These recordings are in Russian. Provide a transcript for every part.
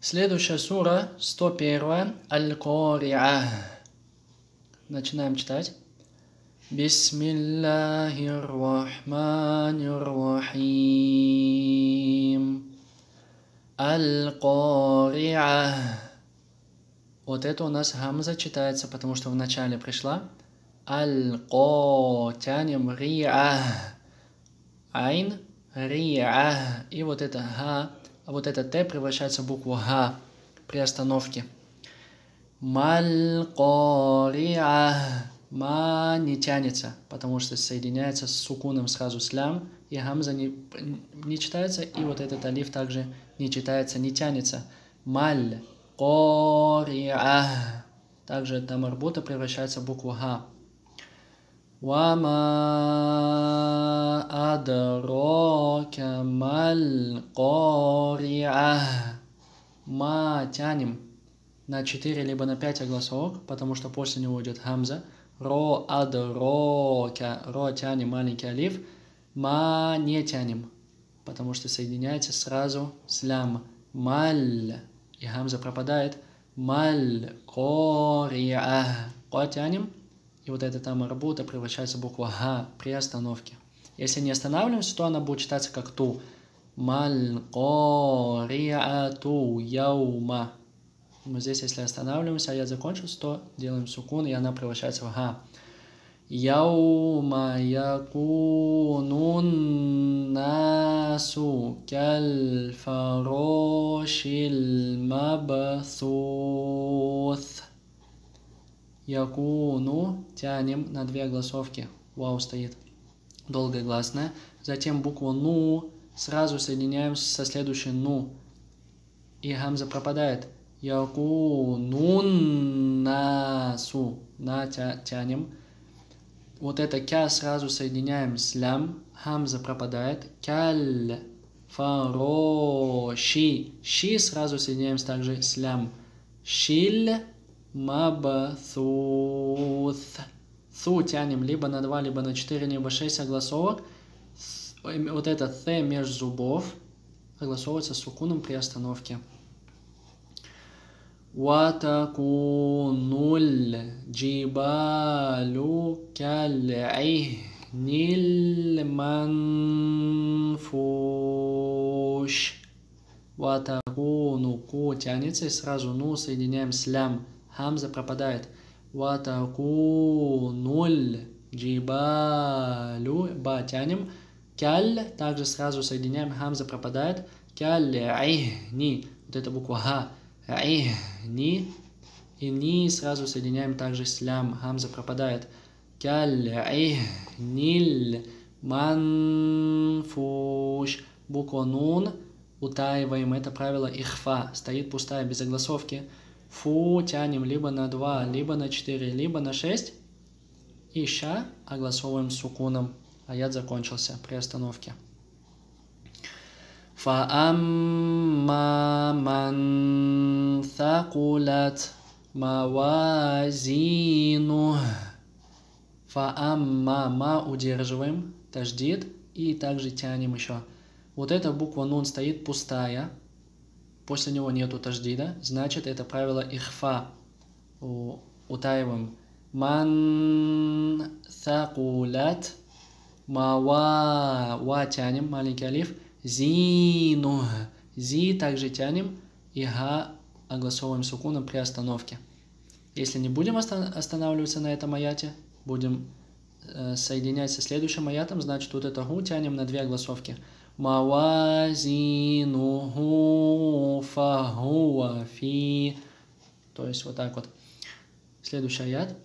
Следующая сура 101 Аль-Кориа. Начинаем читать. Бисмиллахир рахманир рахим. Аль-Кориа. Вот это у нас гамза читается, потому что в начале пришла. Аль-Ко. Тянем риа. Айн риа. И вот это га а вот это Т превращается в букву Г при остановке. Малькориа. Ма не тянется, потому что соединяется с сукуном сразу с лям, и гамза не, не читается, и вот этот алиф также не читается, не тянется. Маль, а Также дамарбута превращается в букву га. Вама адро أدراك ما القارعة ما тянем на 4 либо на 5 огласок, потому что после него идет хамза. Ро адрока. Ро тянем маленький олив, Ма не тянем, потому что соединяется сразу с лям. Маль. И хамза пропадает. Маль кориа. Ко тянем. И вот эта там работа превращается в букву Ха при остановке. Если не останавливаемся, то она будет читаться как ту. маль яума. Мы здесь, если останавливаемся, а я закончился, то делаем сукун, и она превращается в га. Яума якунун насу каль фарошил Якуну тянем на две голосовки. Вау стоит долгогласная. Затем букву «ну» сразу соединяем со следующей «ну». И гамза пропадает. яку Якунунасу. На тя, тянем. Вот это кя сразу соединяем с лям. Хамза пропадает. Каль. фаро Ши ши сразу соединяем также с лям. Шиль мабасуth. Су тянем либо на 2, либо на 4, либо 6 огласовок. Эм, вот это Т между зубов огласовывается сукуном при остановке. وتكون الجبال كالعهن المنفوش وتكون ку тянется и сразу ну соединяем с лям. Хамза пропадает. Ватакунуль джибалю ба тянем. Кяль, также сразу соединяем, хамза пропадает. Кяль айни, вот эта буква ха, айни. И ни сразу соединяем также с лям, хамза пропадает. Кяль айниль манфуш. Буква нун, утаиваем это правило ихфа, стоит пустая, без огласовки. Фу тянем либо на 2, либо на 4, либо на 6. И ща огласовываем сукуном. Аят закончился при остановке. فأما من ثقلت موازينه فأما ма удерживаем таждид и также тянем еще. Вот эта буква нун стоит пустая, после него нету таждида, значит это правило ихфа утаиваем. Ман сакулят мава ва тянем, маленький алиф. Зину. Зи также тянем и га огласовываем сукуном при остановке. Если не будем останавливаться на этом аяте, будем э, соединять со следующим аятом, значит вот это гу тянем на две огласовки. Мавазинуху фахуафи. То есть вот так вот. Следующий аят.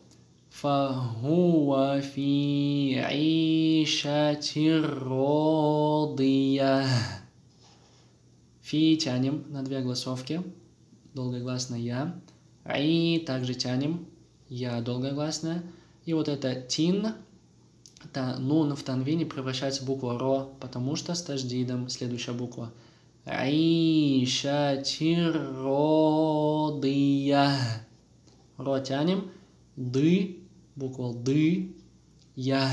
فهو في عيشة Фи тянем на две голосовки. Долгогласное «я». И также тянем «я» долгогласное. И вот это «тин» Нун в танвине превращается в букву ро, потому что с таждидом следующая буква. Аиша тиродия. Ро тянем. Ды, буква ды, я.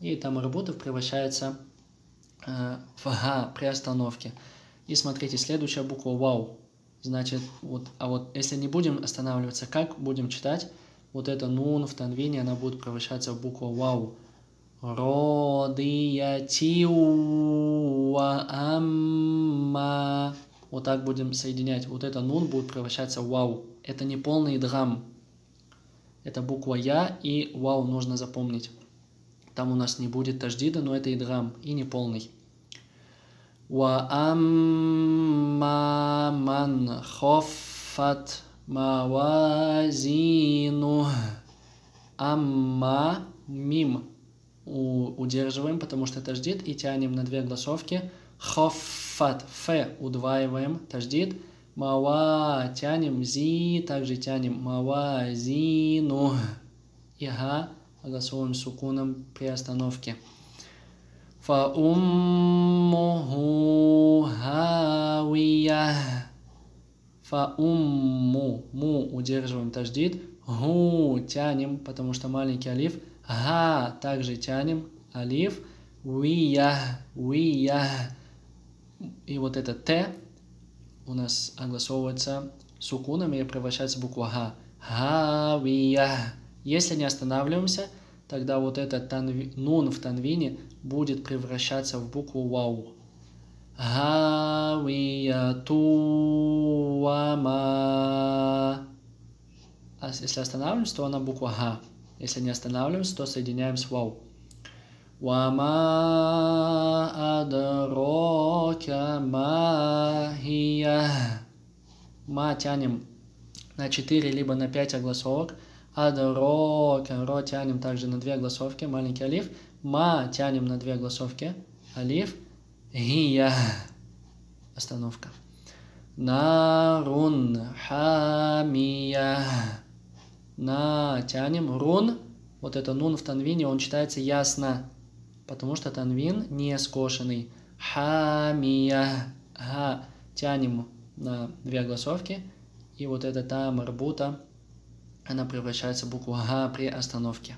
И там работа превращается э, в га при остановке. И смотрите, следующая буква вау. Значит, вот, а вот если не будем останавливаться, как будем читать, вот это нун в танвине, она будет превращаться в букву вау радияти амма. Вот так будем соединять. Вот это нун будет превращаться в вау. Это не полный драм. Это буква я и вау нужно запомнить. Там у нас не будет таждида, но это драм и не полный. Ва амма ман хоффат мавазину. Амма мим у удерживаем, потому что таждид, и тянем на две гласовки. Хоффат, фе удваиваем, таждид. Мава тянем, зи, также тянем зи ну Ига голосовым сукуном при остановке. фа Фаумму хавия. Фаумму. Му удерживаем таждид. Гу тянем, потому что маленький алиф – га. Также тянем алиф. Уия, уия. И вот это т у нас огласовывается сукунами и превращается в букву га. Гавия. Если не останавливаемся, тогда вот этот танви... нун в танвине будет превращаться в букву вау. Гавиятуама. А если останавливаемся, то она буква га. Если не останавливаемся, то соединяем с вау. Вама адрока махия. Ма тянем на 4, либо на 5 огласовок. Адрока, ро тянем также на 2 огласовки, маленький олив. Ма тянем на 2 огласовки, олив Гия. Остановка. Нарун хамия на тянем рун, вот это нун в танвине, он читается ясно, потому что танвин не скошенный. Хамия. Ха. Тянем на две огласовки, и вот эта та марбута, она превращается в букву Га при остановке.